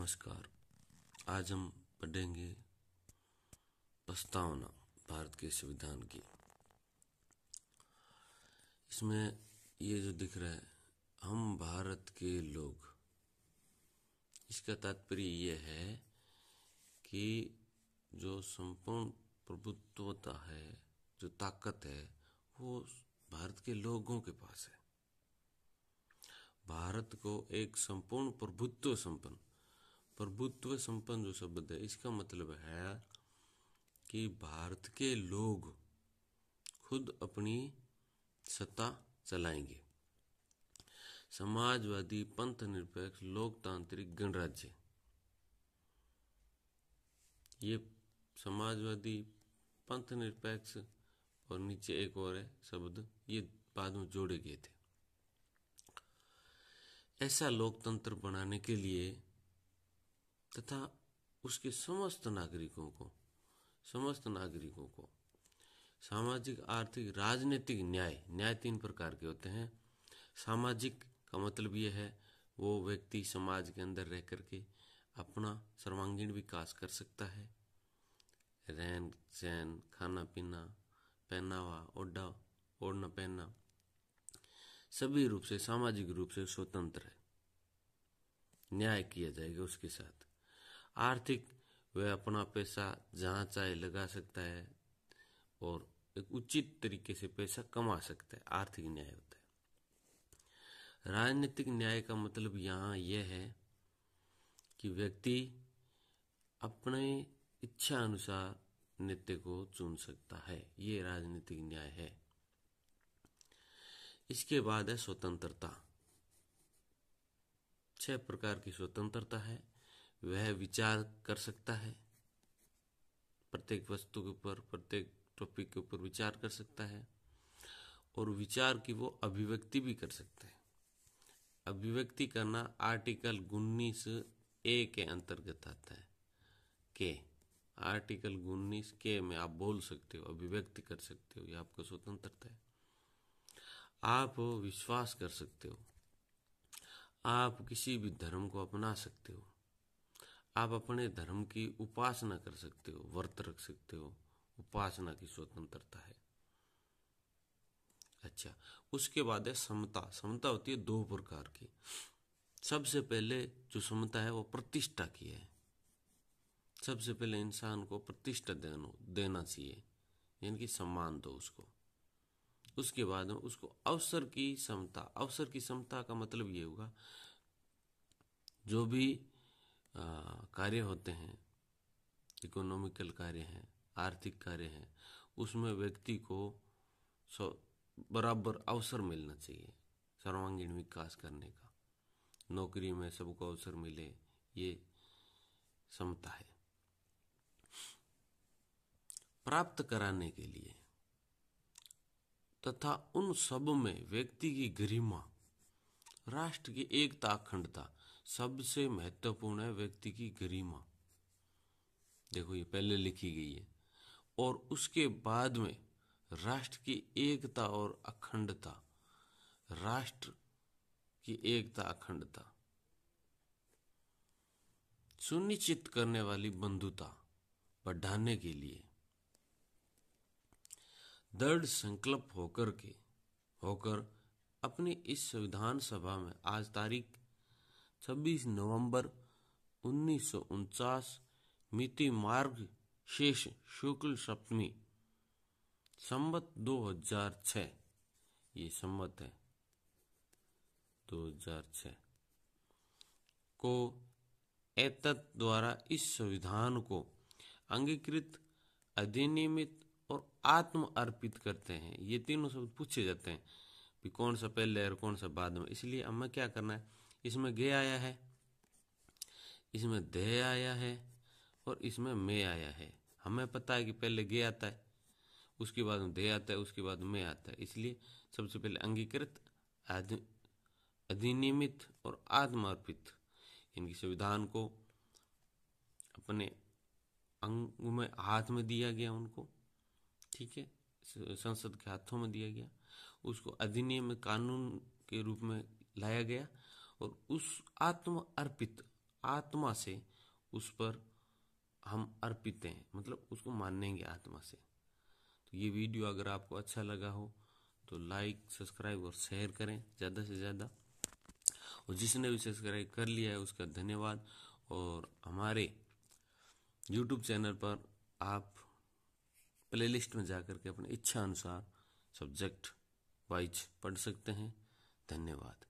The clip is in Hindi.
नमस्कार आज हम पढ़ेंगे प्रस्तावना भारत के संविधान की इसमें ये जो दिख रहा है हम भारत के लोग इसका तात्पर्य यह है कि जो संपूर्ण प्रभुत्वता है जो ताकत है वो भारत के लोगों के पास है भारत को एक संपूर्ण प्रभुत्व संपन्न प्रभुत्व संपन्न जो शब्द है इसका मतलब है कि भारत के लोग खुद अपनी सत्ता चलाएंगे समाजवादी पंथ निरपेक्ष लोकतांत्रिक गणराज्य ये समाजवादी पंथ निरपेक्ष और नीचे एक और है शब्द ये बाद में जोड़े गए थे ऐसा लोकतंत्र बनाने के लिए तथा उसके समस्त नागरिकों को समस्त नागरिकों को सामाजिक आर्थिक राजनीतिक न्याय न्याय तीन प्रकार के होते हैं सामाजिक का मतलब यह है वो व्यक्ति समाज के अंदर रह करके अपना सर्वांगीण विकास कर सकता है रहन सहन खाना पीना पहनावा ओढ़ा ओढ़ना पहनना सभी रूप से सामाजिक रूप से स्वतंत्र है न्याय किया जाएगा उसके साथ आर्थिक वह अपना पैसा जहाँ चाहे लगा सकता है और एक उचित तरीके से पैसा कमा सकता है आर्थिक न्याय होता है राजनीतिक न्याय का मतलब यहाँ यह है कि व्यक्ति अपने इच्छा अनुसार नृत्य को चुन सकता है ये राजनीतिक न्याय है इसके बाद है स्वतंत्रता छह प्रकार की स्वतंत्रता है वह विचार कर सकता है प्रत्येक वस्तु के ऊपर प्रत्येक टॉपिक के ऊपर विचार कर सकता है और विचार की वो अभिव्यक्ति भी कर सकते हैं अभिव्यक्ति करना आर्टिकल उन्नीस ए के अंतर्गत आता है के आर्टिकल उन्नीस के में आप बोल सकते हो अभिव्यक्ति कर सकते हो ये आपको स्वतंत्रता है आप विश्वास कर सकते हो आप किसी भी धर्म को अपना सकते हो आप अपने धर्म की उपासना कर सकते हो व्रत रख सकते हो उपासना की स्वतंत्रता है अच्छा उसके बाद है समता समता होती है दो प्रकार की सबसे पहले जो समता है वो प्रतिष्ठा की है सबसे पहले इंसान को प्रतिष्ठा देना देना चाहिए यानी कि सम्मान दो उसको उसके बाद में उसको अवसर की समता अवसर की समता का मतलब ये होगा जो भी कार्य होते हैं इकोनॉमिकल कार्य हैं आर्थिक कार्य हैं उसमें व्यक्ति को बराबर अवसर मिलना चाहिए सर्वांगीण विकास करने का नौकरी में सबको अवसर मिले ये समता है प्राप्त कराने के लिए तथा उन सब में व्यक्ति की गरिमा राष्ट्र की एकता अखंडता सबसे महत्वपूर्ण है व्यक्ति की गरिमा देखो ये पहले लिखी गई है और उसके बाद में राष्ट्र की एकता और अखंडता राष्ट्र की एकता अखंडता सुनिश्चित करने वाली बंधुता बढ़ाने के लिए दृढ़ संकल्प होकर के होकर अपनी इस संविधान सभा में आज तारीख 26 नवंबर उन्नीस मिति मार्ग शेष शुक्ल सप्तमी संबत 2006 ये संबत है 2006 को एतत द्वारा इस संविधान को अंगीकृत अधिनियमित और आत्म अर्पित करते हैं ये तीनों शब्द पूछे जाते हैं कि कौन सा पहले और कौन सा बाद में इसलिए हमें क्या करना है इसमें गे आया है इसमें दे आया है और इसमें मे आया है हमें पता है कि पहले गे आता है उसके बाद में दे आता है उसके बाद में आता है इसलिए सबसे पहले अंगीकृत अधिनियमित और आत्मार्पित इनकी संविधान को अपने अंग में हाथ में दिया गया उनको ठीक है संसद के हाथों में दिया गया उसको अधिनियम कानून के रूप में लाया गया और उस आत्म अर्पित आत्मा से उस पर हम अर्पित हैं मतलब उसको मानेंगे आत्मा से तो ये वीडियो अगर आपको अच्छा लगा हो तो लाइक सब्सक्राइब और शेयर करें ज़्यादा से ज़्यादा और जिसने भी सब्सक्राइब कर लिया है उसका धन्यवाद और हमारे यूट्यूब चैनल पर आप प्लेलिस्ट में जा करके अपने इच्छा अनुसार सब्जेक्ट वाइज पढ़ सकते हैं धन्यवाद